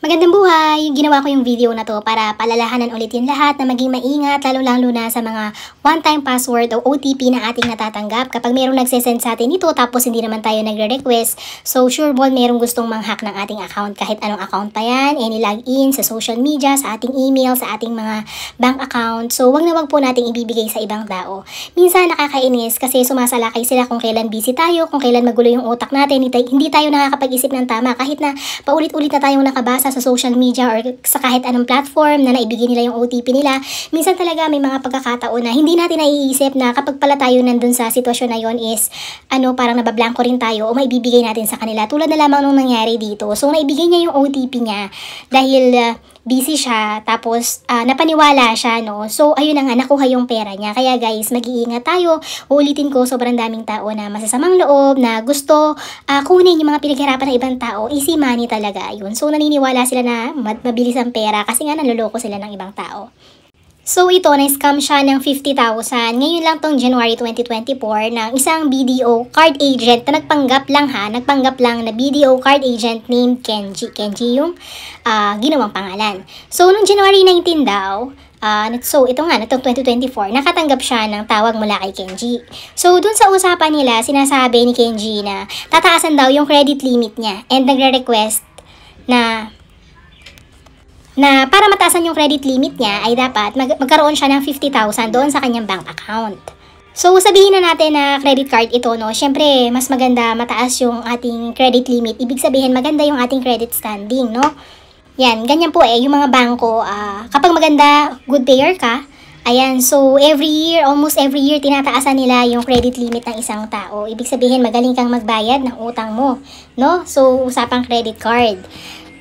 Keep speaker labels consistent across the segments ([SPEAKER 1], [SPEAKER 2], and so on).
[SPEAKER 1] Magandang buhay! Ginawa ko yung video na to para palalahanan ulit yung lahat na maging maingat lalo lang luna sa mga one-time password o OTP na ating natatanggap. Kapag merong nagsesend sa atin ito tapos hindi naman tayo nagre-request, so sure ball merong gustong manghack ng ating account kahit anong account pa yan, any login sa social media, sa ating email, sa ating mga bank account. So wag na wag po nating ibibigay sa ibang tao. Minsan nakakainis kasi sumasalakay sila kung kailan busy tayo, kung kailan magulo yung utak natin, hindi tayo nakakapag-isip ng tama kahit na paulit-ulit na tayong nakabasa sa social media or sa kahit anong platform na naibigay nila yung OTP nila, minsan talaga may mga pagkakataon na hindi natin naiisip na kapag pala tayo nandun sa sitwasyon na yon is ano parang nabablanko rin tayo o maibibigay natin sa kanila tulad na lamang nung nangyari dito. So naibigay niya yung OTP niya dahil uh, busy siya, tapos uh, napaniwala siya, no? So, ayun na nga, nakuha yung pera niya. Kaya guys, mag-iingat tayo. Ulitin ko, sobrang daming tao na masasamang loob, na gusto uh, kunin yung mga pinaghirapan ng ibang tao. Easy money talaga, yun. So, naniniwala sila na mabilis ang pera kasi nga naloloko sila ng ibang tao. So ito, na-scam siya ng 50,000. Ngayon lang tong January 2024 ng isang BDO card agent na nagpanggap lang ha, nagpanggap lang na BDO card agent named Kenji. Kenji yung uh, ginawang pangalan. So noong January 19 daw, Uh, so, ito nga, itong 2024, nakatanggap siya ng tawag mula kay Kenji. So, dun sa usapan nila, sinasabi ni Kenji na tataasan daw yung credit limit niya and nagre-request na na para mataasan yung credit limit niya ay dapat mag magkaroon siya ng 50,000 doon sa kanyang bank account. So sabihin na natin na credit card ito, no? Syempre, mas maganda mataas yung ating credit limit. Ibig sabihin, maganda yung ating credit standing, no? Yan, ganyan po eh, yung mga bangko, uh, kapag maganda, good payer ka, Ayan, so every year, almost every year, tinataasan nila yung credit limit ng isang tao. Ibig sabihin, magaling kang magbayad ng utang mo, no? So, usapang credit card.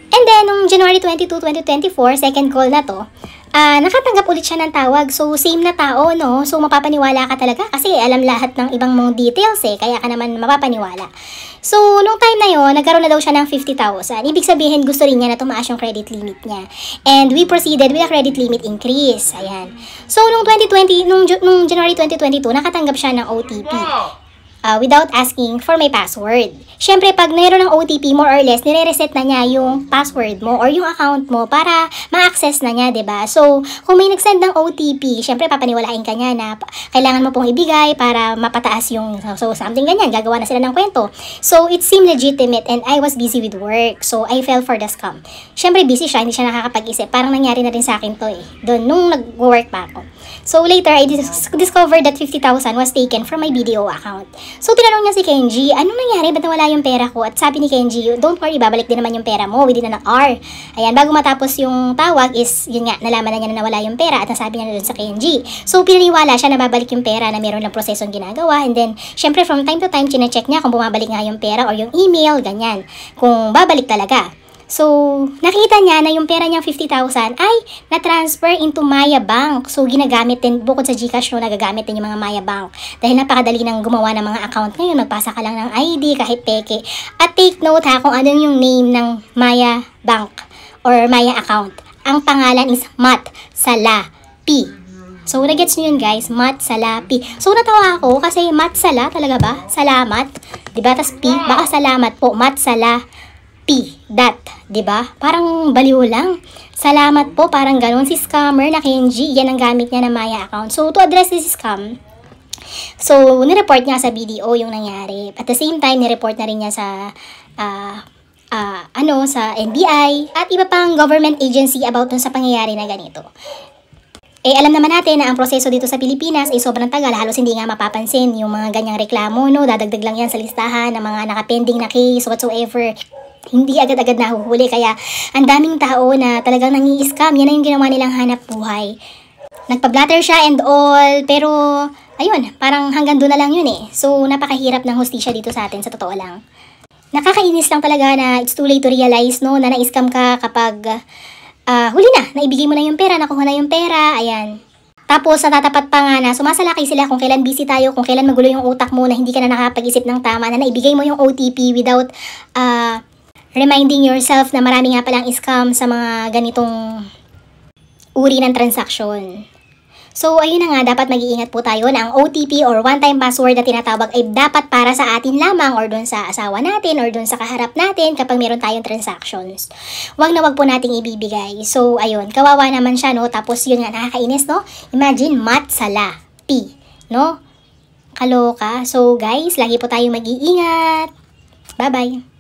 [SPEAKER 1] And then, nung January 22, 2024, second call na to, uh, nakatanggap ulit siya ng tawag. So, same na tao, no? So, mapapaniwala ka talaga kasi alam lahat ng ibang mong details, eh. Kaya ka naman mapapaniwala. So, nung time na yon nagkaroon na daw siya ng 50,000. Ibig sabihin, gusto rin niya na tumaas yung credit limit niya. And we proceeded with a credit limit increase. Ayan. So, nung 2020, nung, nung January 2022, nakatanggap siya ng OTP uh, without asking for my password. Siyempre, pag mayroon ng OTP, more or less, nire-reset na niya yung password mo or yung account mo para ma-access na niya, ba diba? So, kung may nagsend ng OTP, siyempre, papaniwalain ka niya na kailangan mo pong ibigay para mapataas yung, so, something ganyan. Gagawa na sila ng kwento. So, it seemed legitimate and I was busy with work. So, I fell for the scam. Siyempre, busy siya, hindi siya nakakapag-isip. Parang nangyari na rin sa akin to eh. Doon, nung nag-work pa ako. So, later, I dis- discovered that 50,000 was taken from my BDO account. So, tinanong niya si Kenji, anong nangyari? Ba't nawala yung pera ko? At sabi ni Kenji, don't worry, babalik din naman yung pera mo within an hour. Ayan, bago matapos yung tawag is, yun nga, nalaman na niya na nawala yung pera at nasabi niya na doon sa Kenji. So, pinaniwala siya na babalik yung pera na meron ng prosesong ginagawa. And then, syempre, from time to time, chinecheck niya kung bumabalik nga yung pera or yung email, ganyan. Kung babalik talaga. So, nakita niya na yung pera niyang 50,000 ay na-transfer into Maya Bank. So, ginagamit din, bukod sa Gcash, no, nagagamit din yung mga Maya Bank. Dahil napakadali nang gumawa ng mga account ngayon. Magpasa ka lang ng ID, kahit peke. At take note ha, kung ano yung name ng Maya Bank or Maya account. Ang pangalan is Mat Sala P. So, gets nyo yun guys, mat salapi. So, natawa ako kasi mat sala talaga ba? Salamat. Diba? Tapos P, baka salamat po, mat sala that, 'di ba? Parang baliw lang. Salamat po, parang ganoon Si scammer na Kenji, yan ang gamit niya na Maya account. So, to address this scam, So, nireport niya sa BDO yung nangyari. At the same time, nireport na rin niya sa uh, uh, ano sa NBI at iba pang government agency about dun sa pangyayari na ganito. Eh, alam naman natin na ang proseso dito sa Pilipinas ay sobrang tagal, halos hindi nga mapapansin yung mga ganyang reklamo, no? Dadagdag lang yan sa listahan ng mga nakapending na case, whatsoever hindi agad-agad nahuhuli. Kaya ang daming tao na talagang nangi-scam. Yan na yung ginawa nilang hanap buhay. Nagpa-blatter siya and all. Pero, ayun, parang hanggang doon na lang yun eh. So, napakahirap ng hostisya dito sa atin, sa totoo lang. Nakakainis lang talaga na it's too late to realize, no, na na-scam ka kapag uh, huli na, naibigay mo na yung pera, nakuha na yung pera, ayan. Tapos, natatapat pa nga na sumasalakay sila kung kailan busy tayo, kung kailan magulo yung utak mo na hindi ka na nakapag-isip ng tama, na naibigay mo yung OTP without uh, reminding yourself na marami nga palang scam sa mga ganitong uri ng transaksyon. So, ayun na nga, dapat mag-iingat po tayo na ang OTP or one-time password na tinatawag ay dapat para sa atin lamang or doon sa asawa natin or doon sa kaharap natin kapag meron tayong transactions. Huwag na huwag po nating ibibigay. So, ayun, kawawa naman siya, no? Tapos, yun nga, nakakainis, no? Imagine, matsala, P, no? Kaloka. So, guys, lagi po tayong mag-iingat. Bye-bye.